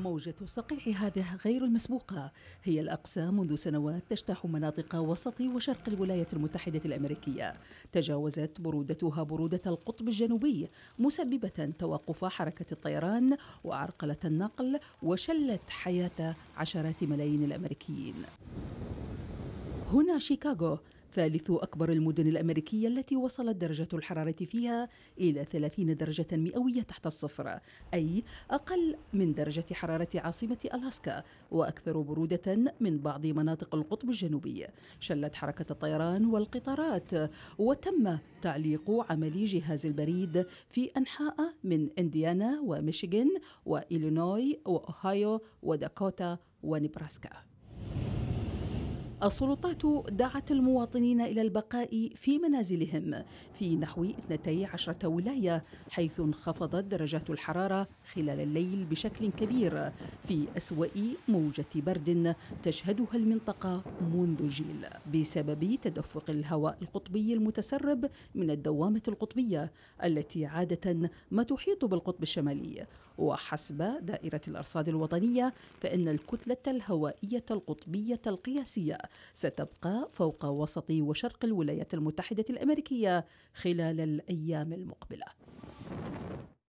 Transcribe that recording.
موجة الصقيح هذه غير المسبوقة هي الأقصى منذ سنوات تجتاح مناطق وسط وشرق الولايات المتحدة الأمريكية تجاوزت برودتها برودة القطب الجنوبي مسببة توقف حركة الطيران وعرقلة النقل وشلت حياة عشرات ملايين الأمريكيين هنا شيكاغو ثالث أكبر المدن الأمريكية التي وصلت درجة الحرارة فيها إلى 30 درجة مئوية تحت الصفر أي أقل من درجة حرارة عاصمة ألاسكا وأكثر برودة من بعض مناطق القطب الجنوبي شلت حركة الطيران والقطارات وتم تعليق عمل جهاز البريد في أنحاء من إنديانا وميشيغان وإلينوي وأوهايو وداكوتا ونبراسكا السلطات دعت المواطنين إلى البقاء في منازلهم في نحو 12 ولاية حيث انخفضت درجات الحرارة خلال الليل بشكل كبير في أسوأ موجة برد تشهدها المنطقة منذ جيل بسبب تدفق الهواء القطبي المتسرب من الدوامة القطبية التي عادة ما تحيط بالقطب الشمالي وحسب دائرة الأرصاد الوطنية فإن الكتلة الهوائية القطبية القياسية ستبقى فوق وسط وشرق الولايات المتحدة الأمريكية خلال الأيام المقبلة